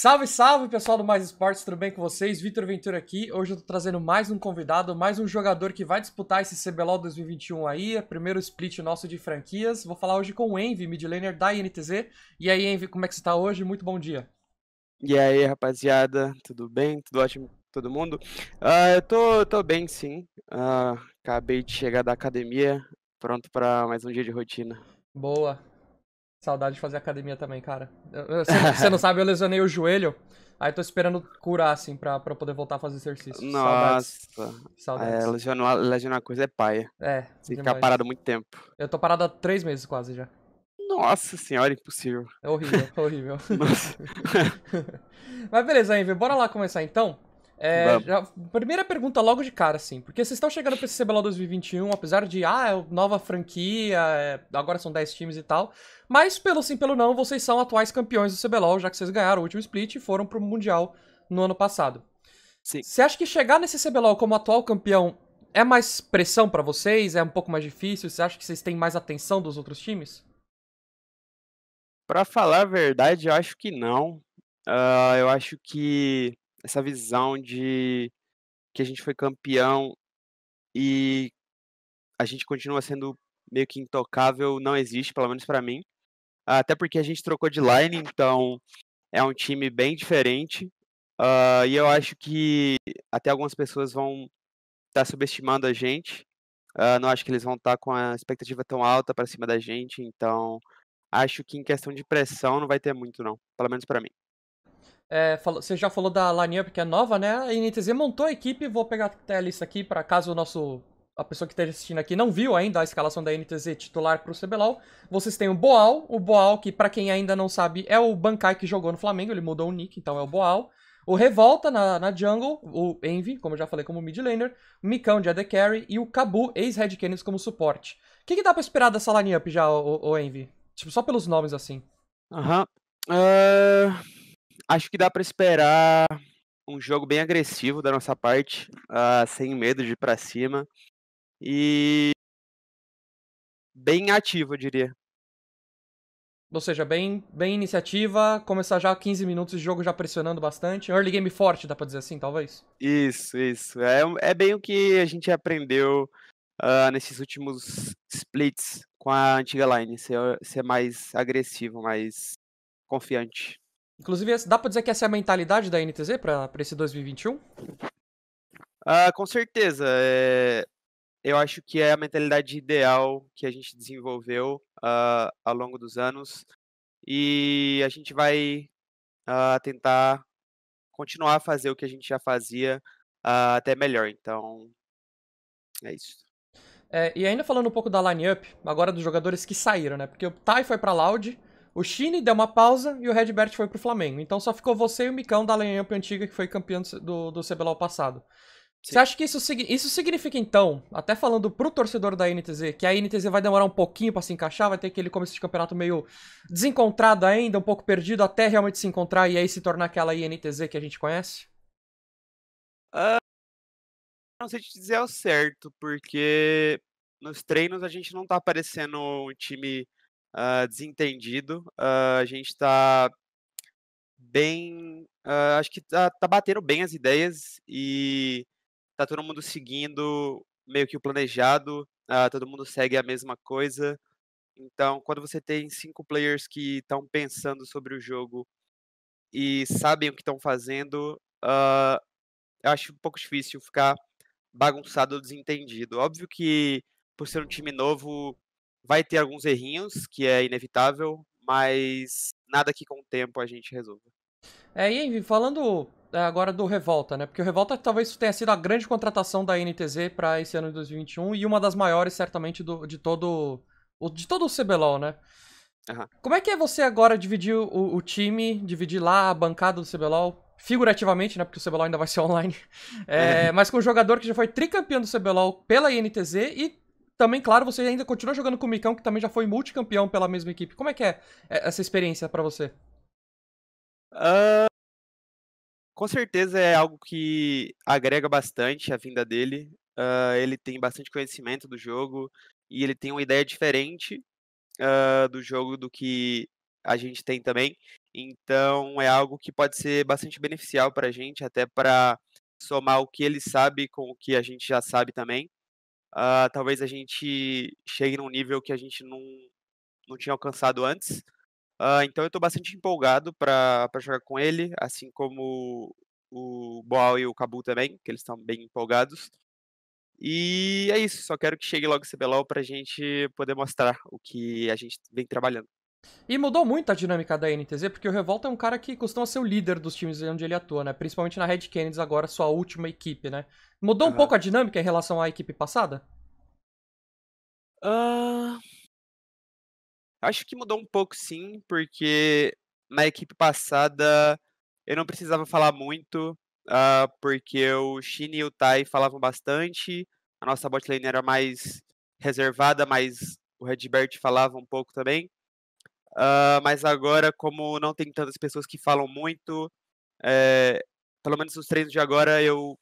Salve, salve pessoal do Mais Esportes, tudo bem com vocês? Vitor Ventura aqui. Hoje eu tô trazendo mais um convidado, mais um jogador que vai disputar esse CBLOL 2021 aí, é primeiro split nosso de franquias. Vou falar hoje com o Envy, midlaner da INTZ. E aí, Envy, como é que você tá hoje? Muito bom dia. E aí, rapaziada, tudo bem? Tudo ótimo todo mundo? Uh, eu tô, tô bem, sim. Uh, acabei de chegar da academia, pronto para mais um dia de rotina. Boa. Saudade de fazer academia também, cara. Você não sabe, eu lesionei o joelho. Aí tô esperando curar, assim, pra, pra poder voltar a fazer exercício. Nossa. Saudades. Saudades. É, lesionar, lesionar coisa é paia. É. ficar parado muito tempo. Eu tô parado há três meses quase já. Nossa senhora, impossível. É horrível, é horrível. Mas beleza, Envy, bora lá começar então. É, já, primeira pergunta logo de cara, assim, porque vocês estão chegando para esse CBLOL 2021, apesar de, ah, é nova franquia, é, agora são 10 times e tal, mas pelo sim, pelo não, vocês são atuais campeões do CBLOL, já que vocês ganharam o último split e foram pro Mundial no ano passado. Sim. Você acha que chegar nesse CBLOL como atual campeão é mais pressão para vocês? É um pouco mais difícil? Você acha que vocês têm mais atenção dos outros times? Para falar a verdade, eu acho que não. Uh, eu acho que essa visão de que a gente foi campeão e a gente continua sendo meio que intocável não existe, pelo menos para mim. Até porque a gente trocou de line, então é um time bem diferente. Uh, e eu acho que até algumas pessoas vão estar tá subestimando a gente. Uh, não acho que eles vão estar tá com a expectativa tão alta para cima da gente, então acho que em questão de pressão não vai ter muito, não. Pelo menos para mim. É, falou, você já falou da lineup que é nova, né? A NTZ montou a equipe, vou pegar até a lista aqui para caso o nosso a pessoa que esteja assistindo aqui não viu ainda a escalação da NTZ titular para o CBLOL. Vocês têm o Boal, o Boal que para quem ainda não sabe é o Bankai que jogou no Flamengo, ele mudou o nick, então é o Boal. O Revolta na, na jungle, o Envy, como eu já falei, como mid laner, o Micão de AD Carry e o Kabu, ex-Red Canids, como suporte. O que, que dá para esperar dessa lineup já, o, o, Envy? Tipo, só pelos nomes assim. Aham. Uh -huh. uh... Acho que dá para esperar um jogo bem agressivo da nossa parte, uh, sem medo de ir para cima e bem ativo, eu diria. Ou seja, bem, bem iniciativa, começar já 15 minutos de jogo já pressionando bastante. Early game forte, dá pra dizer assim, talvez? Isso, isso. É, é bem o que a gente aprendeu uh, nesses últimos splits com a antiga line. Ser, ser mais agressivo, mais confiante. Inclusive, dá pra dizer que essa é a mentalidade da NTZ pra, pra esse 2021? Ah, com certeza. É... Eu acho que é a mentalidade ideal que a gente desenvolveu uh, ao longo dos anos. E a gente vai uh, tentar continuar a fazer o que a gente já fazia uh, até melhor. Então, é isso. É, e ainda falando um pouco da line-up, agora dos jogadores que saíram, né? Porque o Tai foi pra Loud, o Chine deu uma pausa e o Redbert foi pro Flamengo. Então só ficou você e o Micão da Lenhamp antiga, que foi campeão do, do CBLOL passado. Sim. Você acha que isso, isso significa, então, até falando pro torcedor da NTZ, que a NTZ vai demorar um pouquinho para se encaixar, vai ter aquele começo de campeonato meio desencontrado ainda, um pouco perdido, até realmente se encontrar e aí se tornar aquela INTZ que a gente conhece? Uh, não sei te dizer ao certo, porque nos treinos a gente não tá aparecendo um time uh, desentendido. Uh, a gente está bem. Uh, acho que tá, tá batendo bem as ideias e tá todo mundo seguindo meio que o planejado, todo mundo segue a mesma coisa. Então, quando você tem cinco players que estão pensando sobre o jogo e sabem o que estão fazendo, eu acho um pouco difícil ficar bagunçado ou desentendido. Óbvio que por ser um time novo, Vai ter alguns errinhos, que é inevitável, mas nada que com o tempo a gente resolva. É, e falando eh, agora do Revolta, né? Porque o Revolta talvez tenha sido a grande contratação da NTZ para esse ano de 2021 e uma das maiores, certamente, do, de todo de todo o CBLOL, né? Uhum. Como é que é você agora dividir o, o, time, dividir lá a bancada do CBLOL, figurativamente, né? Porque o CBLOL ainda vai ser online, é, é. mas com um jogador que já foi tricampeão do CBLOL pela INTZ e também, claro, você ainda continua jogando com o Micão, que também já foi multicampeão pela mesma equipe. Como é que é, é essa experiência para você? Uh, com certeza é algo que agrega bastante a vinda dele. Uh, ele tem bastante conhecimento do jogo e ele tem uma ideia diferente uh, do jogo do que a gente tem também. Então é algo que pode ser bastante beneficial para a gente, até para somar o que ele sabe com o que a gente já sabe também uh, talvez a gente chegue num nível que a gente não, não tinha alcançado antes. Uh, então eu estou bastante empolgado para jogar com ele, assim como o Boal e o Cabu também, que eles estão bem empolgados. E é isso, só quero que chegue logo o CBLOL para a gente poder mostrar o que a gente vem trabalhando. E mudou muito a dinâmica da NTZ, porque o Revolta é um cara que costuma ser o líder dos times onde ele atua, né? Principalmente na Red Canids agora, sua última equipe, né? Mudou uhum. um pouco a dinâmica em relação à equipe passada? Uh... Acho que mudou um pouco sim, porque na equipe passada eu não precisava falar muito, uh, porque o Shin e o Tai falavam bastante, a nossa botlane era mais reservada, mas o Redbert falava um pouco também. Uh, mas agora, como não tem tantas pessoas que falam muito, é, pelo menos nos treinos de agora, eu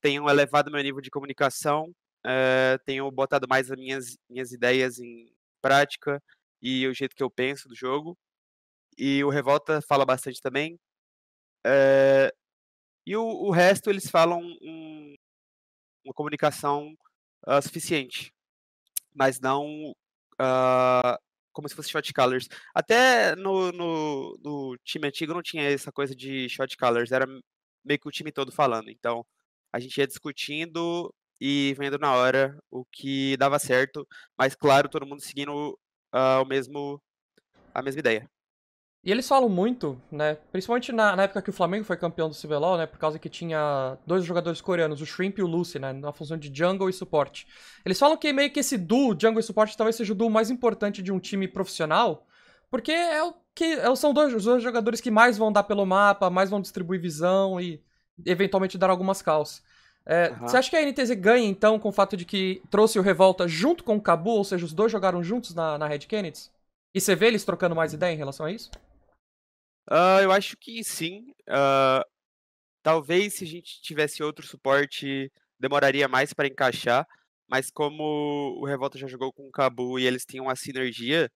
tenho elevado meu nível de comunicação, é, tenho botado mais as minhas, minhas ideias em prática e o jeito que eu penso do jogo. E o Revolta fala bastante também. É, e o, o, resto, eles falam um, uma comunicação uh, suficiente, mas não. Uh, como se fosse shot colors. Até no, no, no, time antigo não tinha essa coisa de shot colors, era meio que o time todo falando. Então a gente ia discutindo e vendo na hora o que dava certo, mas claro, todo mundo seguindo uh, o mesmo a mesma ideia. E eles falam muito, né? Principalmente na, na, época que o Flamengo foi campeão do CBLOL, né? Por causa que tinha dois jogadores coreanos, o Shrimp e o Lucy, né? Na função de jungle e suporte. Eles falam que meio que esse duo, jungle e suporte, talvez seja o duo mais importante de um time profissional, porque é o que é são dois, os dois jogadores que mais vão dar pelo mapa, mais vão distribuir visão e eventualmente dar algumas calças. É, uhum. Você acha que a NTZ ganha, então, com o fato de que trouxe o Revolta junto com o Cabu, ou seja, os dois jogaram juntos na, na Red Kennedy? E você vê eles trocando mais hum. ideia em relação a isso? Uh, eu acho que sim. Uh, talvez se a gente tivesse outro suporte, demoraria mais para encaixar. Mas como o Revolta já jogou com o Cabu e eles têm uma sinergia,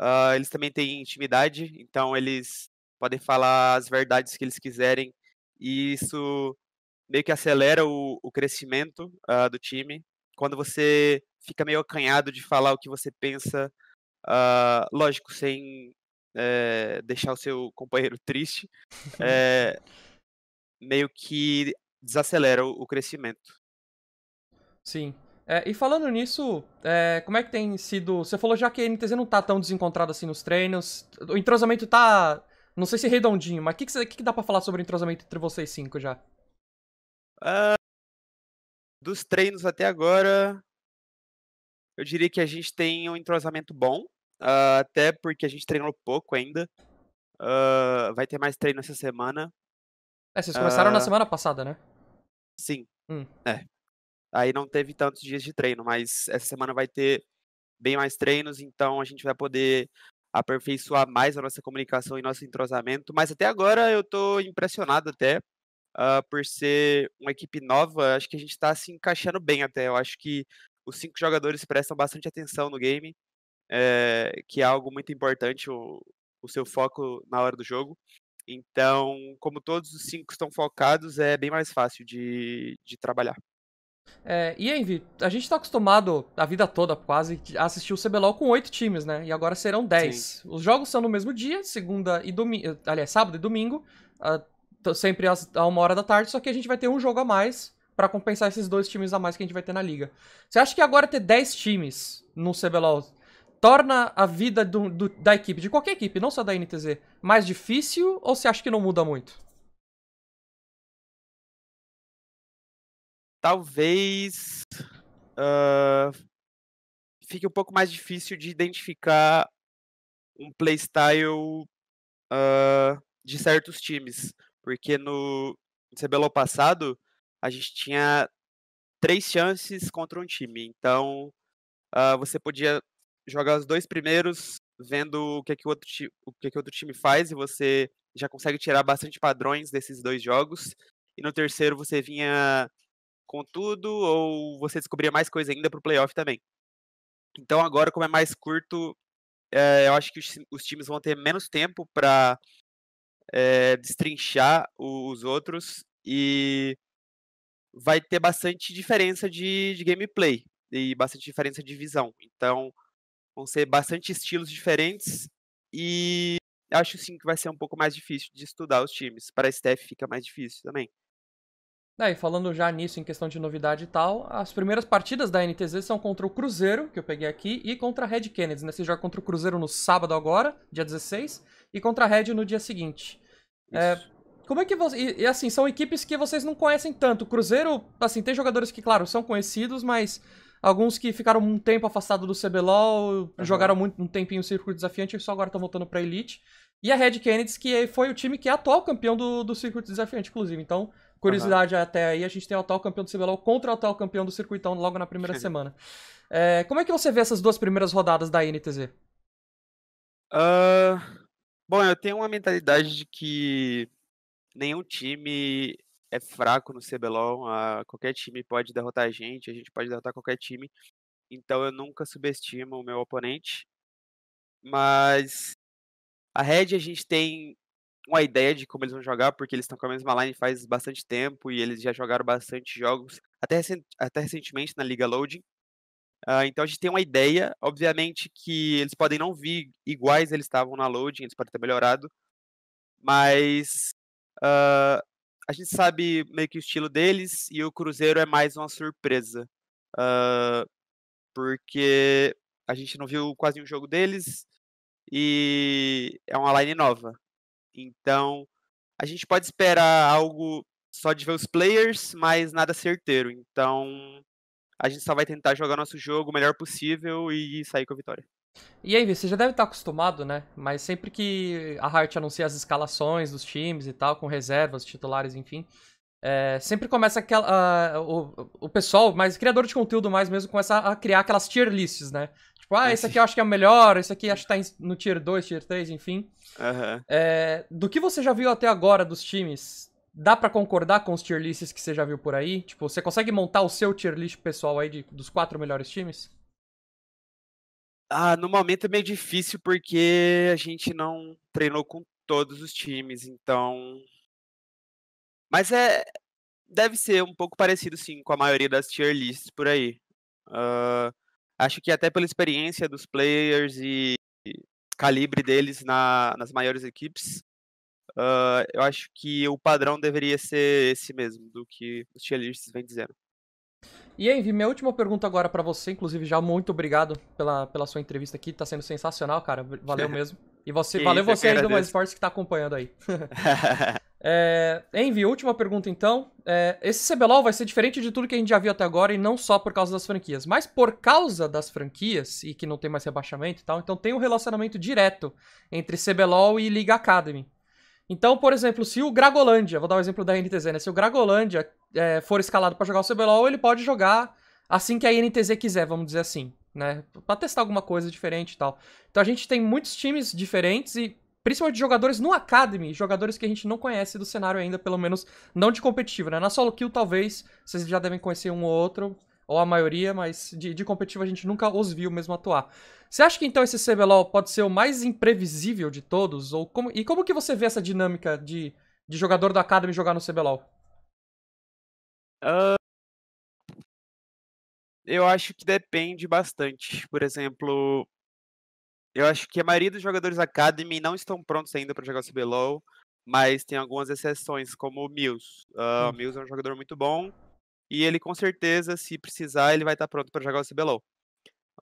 uh, eles também têm intimidade, então eles podem falar as verdades que eles quiserem. E isso meio que acelera o, o crescimento do time. Quando você fica meio acanhado de falar o que você pensa, lógico, sem é, deixar o seu companheiro triste, é, meio que desacelera o, o crescimento. Sim. É, e falando nisso, eh, como é que tem sido. Você falou já que a NTZ não tá tão desencontrada assim nos treinos. O entrosamento tá. Não sei se redondinho, mas o que, que, que, dá para falar sobre o entrosamento entre vocês cinco já? Uh, dos treinos até agora, eu diria que a gente tem um entrosamento bom. Uh, até porque a gente treinou pouco ainda. Uh, vai ter mais treino essa semana. É, vocês começaram uh, na ah semana passada, né? Sim. Hum. É. Aí não teve tantos dias de treino, mas essa semana vai ter bem mais treinos, então a gente vai poder aperfeiçoar mais a nossa comunicação e nosso entrosamento. Mas até agora eu tô impressionado até uh, por ser uma equipe nova. Acho que a gente está se encaixando bem até. Eu acho que os cinco jogadores prestam bastante atenção no game é, que é algo muito importante, o, o seu foco na hora do jogo. Então, como todos os cinco estão focados, é bem mais fácil de, de trabalhar. É, e Envy, a gente está acostumado a vida toda quase a assistir o CBLOL com oito times, né? E agora serão dez. Os jogos são no mesmo dia, segunda e domingo, eh, aliás, sábado e domingo, uh, sempre às, a uma hora da tarde, só que a gente vai ter um jogo a mais para compensar esses dois times a mais que a gente vai ter na liga. Você acha que agora ter dez times no CBLOL torna a vida do, do, da equipe, de qualquer equipe, não só da NTZ, mais difícil ou você acha que não muda muito? Talvez uh, fique um pouco mais difícil de identificar um playstyle uh, de certos times. Porque no CBLO passado, a gente tinha três chances contra um time. Então, uh, você podia joga os dois primeiros, vendo o que, é que o, outro o que, é que o outro time faz, e você já consegue tirar bastante padrões desses dois jogos. E no terceiro você vinha com tudo, ou você descobria mais coisa ainda para o playoff também. Então agora, como é mais curto, é, eu acho que os, os, times vão ter menos tempo para é, eh, destrinchar os outros e vai ter bastante diferença de, de gameplay e bastante diferença de visão. Então, vão ser bastante estilos diferentes e acho sim que vai ser um pouco mais difícil de estudar os times. Para a STF fica mais difícil também. Daí é, e falando já nisso, em questão de novidade e tal, as primeiras partidas da NTZ são contra o Cruzeiro, que eu peguei aqui, e contra a Red Kennedy, né? Você joga contra o Cruzeiro no sábado agora, dia 16, e contra a Red no dia seguinte. É, como é que você... E, e, assim, são equipes que vocês não conhecem tanto. O Cruzeiro, assim, tem jogadores que, claro, são conhecidos, mas Alguns que ficaram um tempo afastados do CBLOL, uhum. jogaram muito, um tempinho no circuito desafiante e só agora estão voltando pra Elite. E a Red Kennedy, que foi o time que é atual campeão do, do circuito desafiante, inclusive. Então, curiosidade uhum. até aí, a gente tem o atual campeão do CBLOL contra o atual campeão do circuitão logo na primeira semana. É, como é que você vê essas duas primeiras rodadas da NTZ? Uh, ah, bom, eu tenho uma mentalidade de que nenhum time é fraco no CBLOL, a, qualquer time pode derrotar a gente, a gente pode derrotar qualquer time. Então eu nunca subestimo o meu oponente. Mas a Red a gente tem uma ideia de como eles vão jogar, porque eles estão com a mesma line faz bastante tempo e eles já jogaram bastante jogos, até, recent até recentemente na Liga Loading. Uh, então a gente tem uma ideia, obviamente que eles podem não vir iguais eles estavam na Loading, eles podem ter melhorado, mas ah, a gente sabe meio que o estilo deles e o Cruzeiro é mais uma surpresa. Uh, porque a gente não viu quase um jogo deles e é uma line nova. Então, a gente pode esperar algo só de ver os players, mas nada certeiro. Então, a gente só vai tentar jogar nosso jogo o melhor possível e sair com a vitória. E aí, você já deve estar tá acostumado, né? Mas sempre que a Hart anuncia as escalações dos times e tal, com reservas, titulares, enfim, é, sempre começa aquela. Uh, o, o pessoal, mas criador de conteúdo mais mesmo, começa a criar aquelas tier lists, né? Tipo, ah, ah esse aqui eu acho que é o melhor, esse aqui acho que tá no tier 2, tier 3, enfim. Uhum. É, do que você já viu até agora dos times, dá para concordar com os tier lists que você já viu por aí? Tipo, você consegue montar o seu tier list pessoal aí de, dos quatro melhores times? Ah, no momento é meio difícil porque a gente não treinou com todos os times, então. Mas é. Deve ser um pouco parecido, sim, com a maioria das tier lists por aí. Uh, acho que até pela experiência dos players e calibre deles na, nas maiores equipes, uh, eu acho que o padrão deveria ser esse mesmo, do que os tier lists vêm dizendo. E Envy, minha última pergunta agora para você, inclusive já muito obrigado pela, pela sua entrevista aqui, tá sendo sensacional, cara, valeu mesmo. E você, Sim, valeu você do Mais forte que tá acompanhando aí. é, Envy, última pergunta então. É, esse CBLOL vai ser diferente de tudo que a gente já viu até agora e não só por causa das franquias, mas por causa das franquias e que não tem mais rebaixamento e tal, então tem um relacionamento direto entre CBLOL e Liga Academy. Então, por exemplo, se o Gragolândia, vou dar o um exemplo da NTZ, né? Se o Gragolândia é, for escalado para jogar o CBLOL, ele pode jogar assim que a NTZ quiser, vamos dizer assim, né? Pra testar alguma coisa diferente e tal. Então a gente tem muitos times diferentes e principalmente jogadores no Academy, jogadores que a gente não conhece do cenário ainda, pelo menos não de competitivo, né? Na solo kill, talvez, vocês já devem conhecer um ou outro, ou a maioria, mas de, de competitivo a gente nunca os viu mesmo atuar. Você acha que então esse CBLOL pode ser o mais imprevisível de todos? Ou como, e como que você vê essa dinâmica de, de jogador da Academy jogar no CBLOL? Uh, ah, eu acho que depende bastante. Por exemplo, eu acho que a maioria dos jogadores da Academy não estão prontos ainda para jogar o CBLOL, mas tem algumas exceções, como o Mills. Uh, hum. O Mills é um jogador muito bom, e ele com certeza, se precisar, ele vai estar tá pronto para jogar o CBLOL.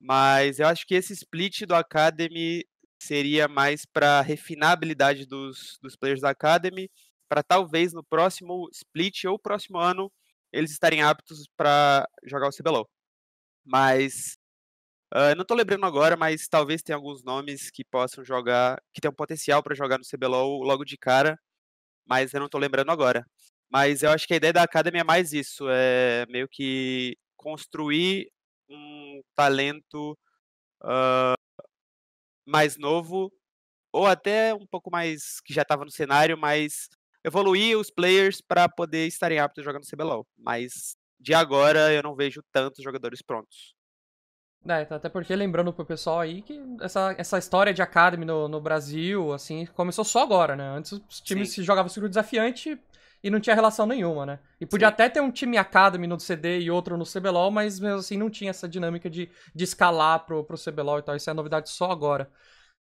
Mas eu acho que esse split do Academy seria mais para refinar a habilidade dos, dos players da Academy, para talvez no próximo split ou próximo ano eles estarem aptos para jogar o CBLOL. Mas uh, não estou lembrando agora, mas talvez tenha alguns nomes que possam jogar, que tenham potencial para jogar no CBLOL logo de cara, mas eu não estou lembrando agora. Mas eu acho que a ideia da Academy é mais isso, é meio que construir um talento uh, mais novo ou até um pouco mais que já estava no cenário, mas evoluir os players para poder estarem aptos jogando CBLOL. Mas de agora eu não vejo tantos jogadores prontos. É, então, até porque lembrando pro pessoal aí que essa, essa história de Academy no, no Brasil, assim, começou só agora, né? Antes os times Sim. se jogavam seguro desafiante, e não tinha relação nenhuma, né? E podia Sim. até ter um time Academy no CD e outro no CBLOL, mas mesmo assim não tinha essa dinâmica de, de escalar pro, pro CBLOL e tal. Isso é novidade só agora.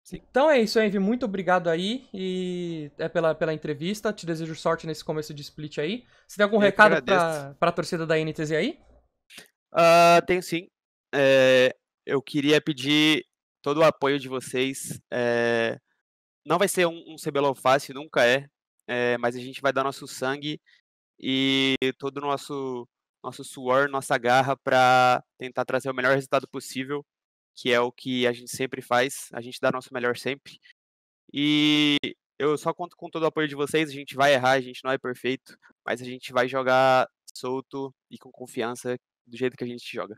Sim. Então é isso, Envy. Muito obrigado aí e é pela, pela entrevista. Te desejo sorte nesse começo de split aí. Você tem algum Eu recado pra, pra torcida da NTZ aí? Uh, ah, tem sim. É, eu queria pedir todo o apoio de vocês. É, não vai ser um, um CBLOL fácil, nunca é é, mas a gente vai dar nosso sangue e todo o nosso, nosso suor, nossa garra para tentar trazer o melhor resultado possível, que é o que a gente sempre faz, a gente dá nosso melhor sempre. E eu só conto com todo o apoio de vocês, a gente vai errar, a gente não é perfeito, mas a gente vai jogar solto e com confiança do jeito que a gente joga.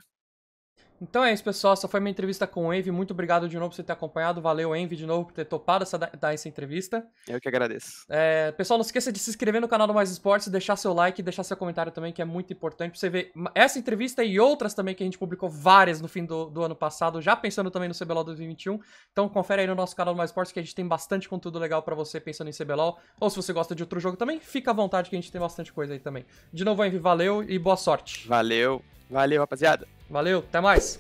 Então é isso, pessoal. Essa foi minha entrevista com o Envy. Muito obrigado de novo por você ter acompanhado. Valeu, Envy, de novo, por ter topado essa, dar essa entrevista. Eu que agradeço. É, pessoal, não esqueça de se inscrever no canal do Mais Esportes, deixar seu like, deixar seu comentário também, que é muito importante pra você ver essa entrevista e outras também que a gente publicou várias no fim do, do ano passado, já pensando também no CBLOL 2021. Então confere aí no nosso canal do Mais Esportes que a gente tem bastante conteúdo legal para você pensando em CBLOL. Ou se você gosta de outro jogo também, fica à vontade que a gente tem bastante coisa aí também. De novo, Envy, valeu e boa sorte. Valeu, valeu, rapaziada. Valeu, até mais!